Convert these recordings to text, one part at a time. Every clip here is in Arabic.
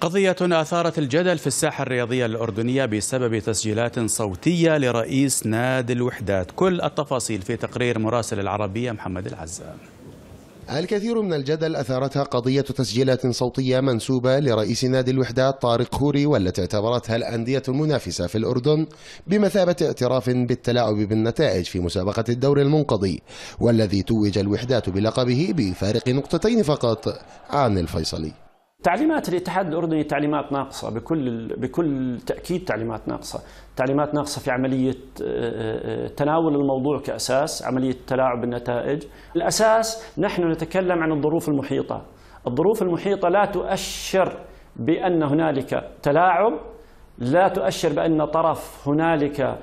قضية أثارت الجدل في الساحة الرياضية الأردنية بسبب تسجيلات صوتية لرئيس نادي الوحدات كل التفاصيل في تقرير مراسل العربية محمد العزام الكثير من الجدل أثارتها قضية تسجيلات صوتية منسوبة لرئيس نادي الوحدات طارق هوري والتي اعتبرتها الأندية المنافسة في الأردن بمثابة اعتراف بالتلاعب بالنتائج في مسابقة الدور المنقضي والذي توج الوحدات بلقبه بفارق نقطتين فقط عن الفيصلي تعليمات الاتحاد الاردني تعليمات ناقصه بكل بكل تاكيد تعليمات ناقصه، تعليمات ناقصه في عمليه آه، آه، آه، تناول الموضوع كاساس، عمليه تلاعب بالنتائج، الاساس نحن نتكلم عن الظروف المحيطه، الظروف المحيطه لا تؤشر بان هنالك تلاعب، لا تؤشر بان طرف هنالك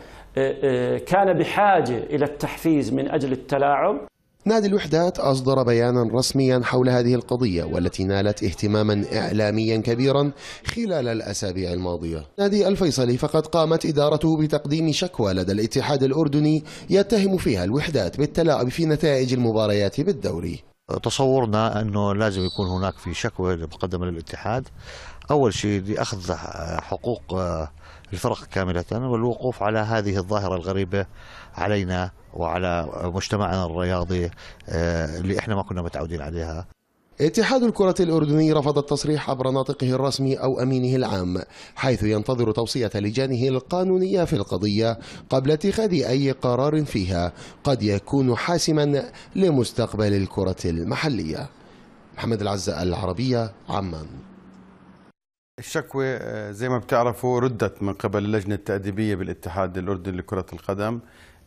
كان بحاجه الى التحفيز من اجل التلاعب نادي الوحدات أصدر بيانا رسميا حول هذه القضية والتي نالت اهتماما إعلاميا كبيرا خلال الأسابيع الماضية نادي الفيصلي فقد قامت إدارته بتقديم شكوى لدى الاتحاد الأردني يتهم فيها الوحدات بالتلاعب في نتائج المباريات بالدوري تصورنا انه لازم يكون هناك في شكوى مقدمه للاتحاد اول شيء لاخذ حقوق آه، الفرق كامله والوقوف على هذه الظاهره الغريبه علينا وعلى مجتمعنا الرياضي آه، اللي احنا ما كنا متعودين عليها اتحاد الكرة الأردني رفض التصريح عبر ناطقه الرسمي أو أمينه العام حيث ينتظر توصية لجانه القانونية في القضية قبل اتخاذ أي قرار فيها قد يكون حاسما لمستقبل الكرة المحلية محمد العزة العربية عمان الشكوى آه، زي ما بتعرفوا ردت من قبل اللجنة التأديبية بالاتحاد الأردني لكرة القدم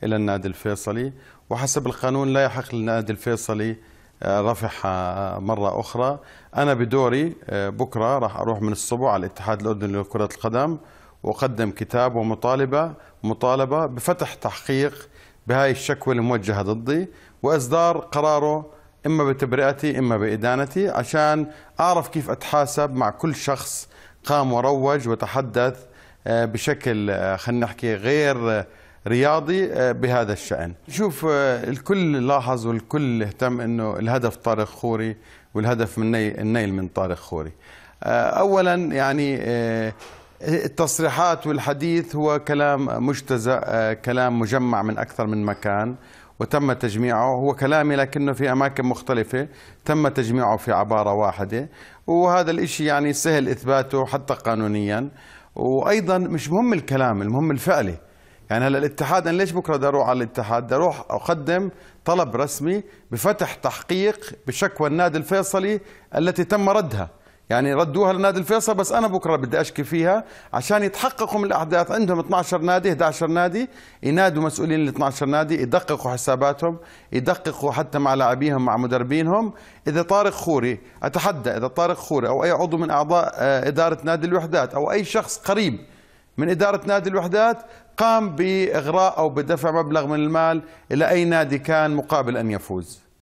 إلى النادي الفيصلي وحسب القانون لا يحق للنادي الفيصلي آه، رفح آه، مرة أخرى أنا بدوري آه، بكرة راح أروح من الصبح على الاتحاد الأردني لكرة القدم وأقدم كتاب ومطالبة مطالبة بفتح تحقيق بهاي الشكوى الموجهة ضدي وإصدار قراره إما بتبرئتي إما بإدانتي عشان أعرف كيف أتحاسب مع كل شخص قام وروج وتحدث بشكل خلينا نحكي غير رياضي آه، بهذا الشأن شوف آه، الكل لاحظ والكل اهتم أنه الهدف طارق خوري والهدف من النيل من طارق خوري آه، أولا يعني التصريحات والحديث هو كلام مجتزأ كلام مجمع من أكثر من مكان وتم تجميعه هو كلامي لكنه في أماكن مختلفة تم تجميعه في عبارة واحدة وهذا الإشي يعني سهل إثباته حتى قانونيا وأيضا مش مهم الكلام المهم الفعلي يعني هلا الاتحاد انا ليش بكره بدي اروح على الاتحاد؟ بدي اروح اقدم طلب رسمي بفتح تحقيق بشكوى النادي الفيصلي التي تم ردها، يعني ردوها لنادي الفيصل بس انا بكره بدي اشكي فيها عشان يتحققوا من الاحداث عندهم 12 نادي 11 نادي ينادوا مسؤولين ال 12 نادي يدققوا حساباتهم يدققوا حتى مع لاعبيهم مع مدربينهم اذا طارق خوري اتحدى اذا طارق خوري او اي عضو من اعضاء آه، اداره نادي الوحدات او اي شخص قريب من إدارة نادي الوحدات قام بإغراء أو بدفع مبلغ من المال إلى أي نادي كان مقابل أن يفوز